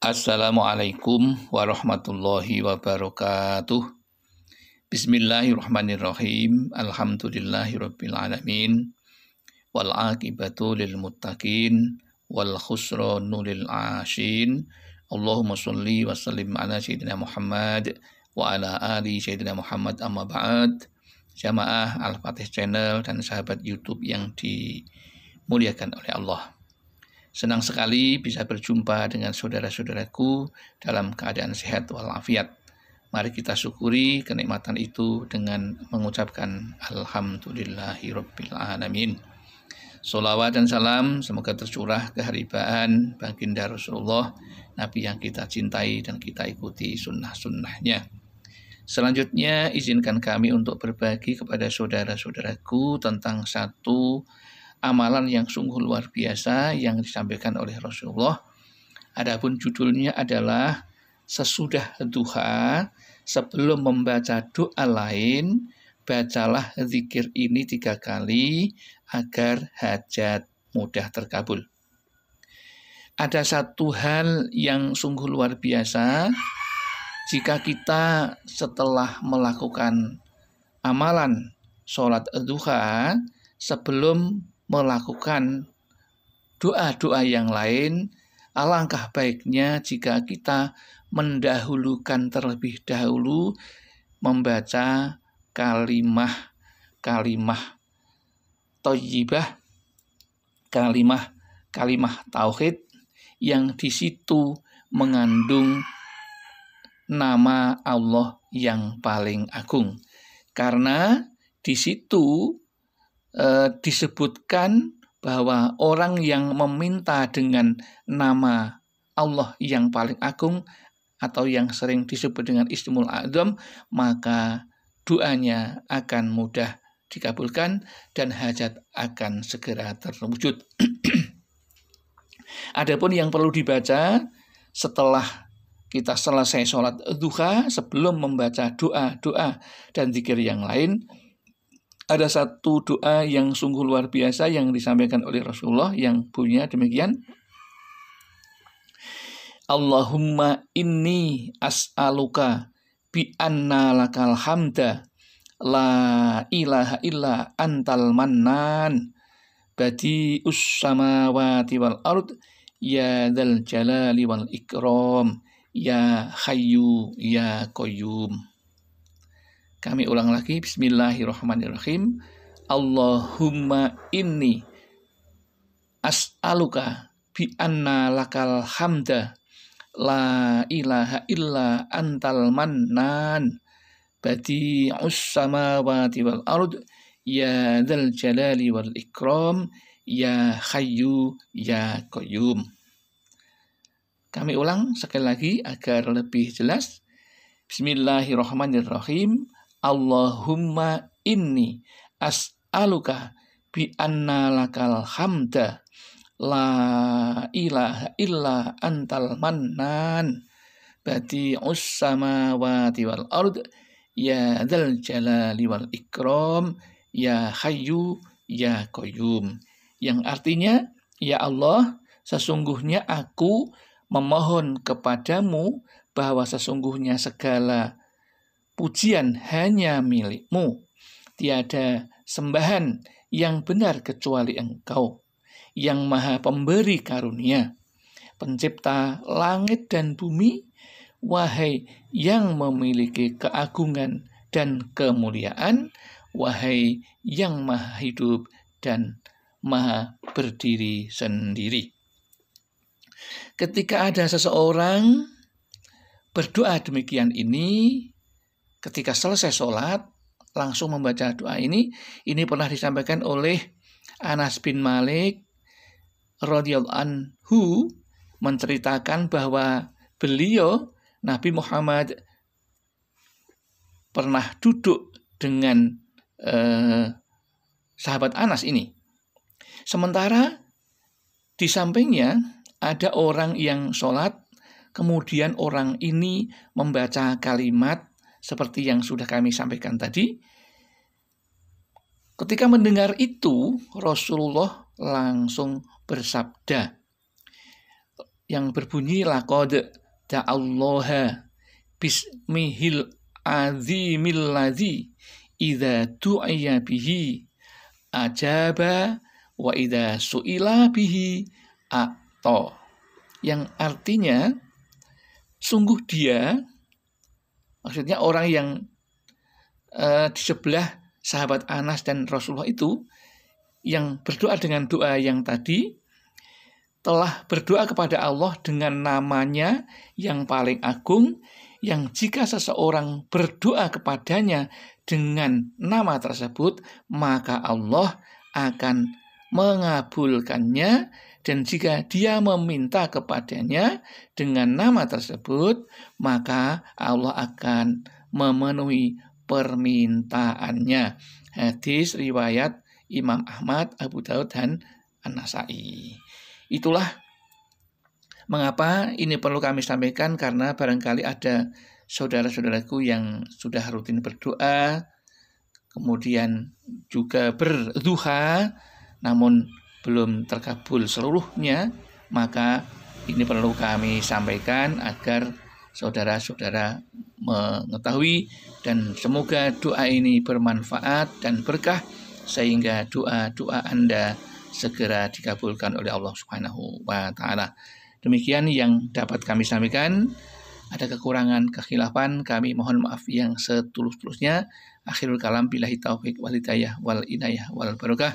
Assalamualaikum warahmatullahi wabarakatuh. Bismillahirrahmanirrahim. Alhamdulillahirabbil alamin. Wal aqibatu lil muttaqin wal khusranu lil ashin. Allahumma salli wa sallim ala sayyidina Muhammad wa ala ali sayyidina Muhammad amma ba'd. Jamaah Al-Fatih Channel dan sahabat YouTube yang dimuliakan oleh Allah. Senang sekali bisa berjumpa dengan saudara-saudaraku dalam keadaan sehat walafiat. Mari kita syukuri kenikmatan itu dengan mengucapkan Alhamdulillahirrabbilalamin. Salawat dan salam semoga tercurah keharibaan baginda Rasulullah, Nabi yang kita cintai dan kita ikuti sunnah-sunnahnya. Selanjutnya, izinkan kami untuk berbagi kepada saudara-saudaraku tentang satu amalan yang sungguh luar biasa yang disampaikan oleh Rasulullah. Adapun judulnya adalah sesudah duha sebelum membaca doa lain bacalah zikir ini tiga kali agar hajat mudah terkabul. Ada satu hal yang sungguh luar biasa jika kita setelah melakukan amalan sholat duha sebelum melakukan doa-doa yang lain, alangkah baiknya jika kita mendahulukan terlebih dahulu membaca kalimah kalimah toyibah kalimah kalimah tauhid yang di situ mengandung nama Allah yang paling agung. Karena di situ e, disebutkan bahwa orang yang meminta dengan nama Allah yang paling agung atau yang sering disebut dengan Istimul Azam, maka doanya akan mudah dikabulkan dan hajat akan segera terwujud. Adapun yang perlu dibaca setelah kita selesai sholat duha sebelum membaca doa-doa dan zikir yang lain, ada satu doa yang sungguh luar biasa yang disampaikan oleh Rasulullah yang punya demikian. Allahumma inni as'aluka bi anna lakal hamda la ilaha illa antal mannan badi us samawati wal ard ya dzal jalali wal ikram ya hayyu ya qayyum kami ulang lagi, bismillahirrahmanirrahim. Allahumma inni as'aluka bi anna lakal hamda la ilaha illa antal mannan ussama samawati wal arud ya dzal jalali wal ikram ya hayyu ya koyum kami ulang sekali lagi agar lebih jelas Bismillahirrahmanirrahim Allahumma inni as'aluka bi anna lakal hamda la ilaha illa antal mannan ussama samawati wal ard ya dzal jalali wal ikram ya hayyu ya koyum yang artinya ya Allah sesungguhnya aku memohon kepadamu bahwa sesungguhnya segala pujian hanya milikmu. Tiada sembahan yang benar kecuali engkau, yang maha pemberi karunia, pencipta langit dan bumi, wahai yang memiliki keagungan dan kemuliaan, wahai yang maha hidup dan maha berdiri sendiri. Ketika ada seseorang berdoa demikian ini, ketika selesai sholat langsung membaca doa ini. Ini pernah disampaikan oleh Anas bin Malik radhiyallahu anhu menceritakan bahwa beliau Nabi Muhammad pernah duduk dengan eh, sahabat Anas ini. Sementara di sampingnya ada orang yang sholat, kemudian orang ini membaca kalimat seperti yang sudah kami sampaikan tadi. Ketika mendengar itu, Rasulullah langsung bersabda yang berbunyi laqad ta'allaha bismihil azimil ladzi idza du'iya bihi ajaba wa idza su'ila bihi ato yang artinya sungguh dia Maksudnya orang yang uh, di sebelah sahabat Anas dan Rasulullah itu yang berdoa dengan doa yang tadi telah berdoa kepada Allah dengan namanya yang paling agung yang jika seseorang berdoa kepadanya dengan nama tersebut maka Allah akan mengabulkannya dan jika dia meminta kepadanya dengan nama tersebut, maka Allah akan memenuhi permintaannya. Hadis riwayat Imam Ahmad, Abu Daud, dan An-Nasai. Itulah mengapa ini perlu kami sampaikan karena barangkali ada saudara-saudaraku yang sudah rutin berdoa, kemudian juga berduha, namun belum terkabul seluruhnya, maka ini perlu kami sampaikan agar saudara-saudara mengetahui dan semoga doa ini bermanfaat dan berkah sehingga doa-doa Anda segera dikabulkan oleh Allah Subhanahu wa taala. Demikian yang dapat kami sampaikan. Ada kekurangan, kekhilafan, kami mohon maaf yang setulus-tulusnya. Akhirul kalam billahi taufik wal hidayah wal inayah wal barokah.